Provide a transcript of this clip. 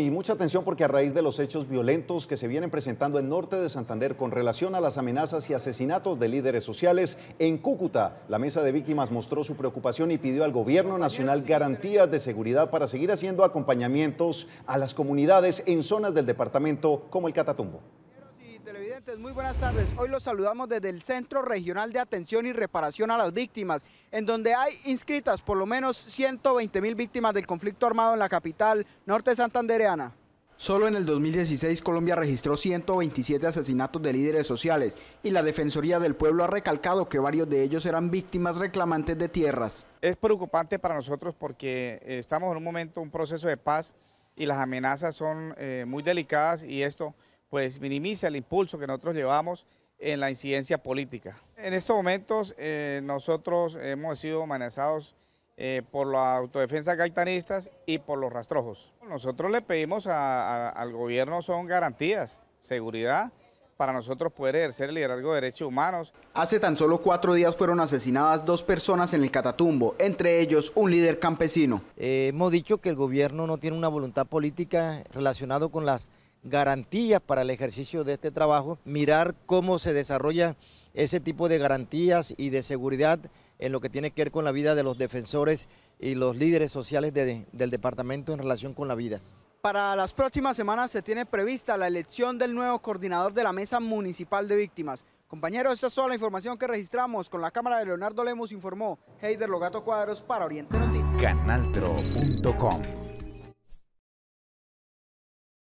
Y mucha atención porque a raíz de los hechos violentos que se vienen presentando en norte de Santander con relación a las amenazas y asesinatos de líderes sociales, en Cúcuta la mesa de víctimas mostró su preocupación y pidió al gobierno nacional garantías de seguridad para seguir haciendo acompañamientos a las comunidades en zonas del departamento como el Catatumbo muy buenas tardes. Hoy los saludamos desde el Centro Regional de Atención y Reparación a las Víctimas, en donde hay inscritas por lo menos 120 mil víctimas del conflicto armado en la capital norte santandereana. Solo en el 2016 Colombia registró 127 asesinatos de líderes sociales y la Defensoría del Pueblo ha recalcado que varios de ellos eran víctimas reclamantes de tierras. Es preocupante para nosotros porque eh, estamos en un momento, un proceso de paz y las amenazas son eh, muy delicadas y esto pues minimiza el impulso que nosotros llevamos en la incidencia política. En estos momentos eh, nosotros hemos sido amenazados eh, por la autodefensa gaitanistas y por los rastrojos. Nosotros le pedimos al gobierno son garantías, seguridad, para nosotros poder ejercer el liderazgo de derechos humanos. Hace tan solo cuatro días fueron asesinadas dos personas en el Catatumbo, entre ellos un líder campesino. Eh, hemos dicho que el gobierno no tiene una voluntad política relacionada con las garantías para el ejercicio de este trabajo, mirar cómo se desarrolla ese tipo de garantías y de seguridad en lo que tiene que ver con la vida de los defensores y los líderes sociales del departamento en relación con la vida. Para las próximas semanas se tiene prevista la elección del nuevo coordinador de la Mesa Municipal de Víctimas. Compañeros, esa es toda la información que registramos con la cámara de Leonardo Lemos, informó Heider Logato Cuadros para Oriente Noticias. Canaltro.com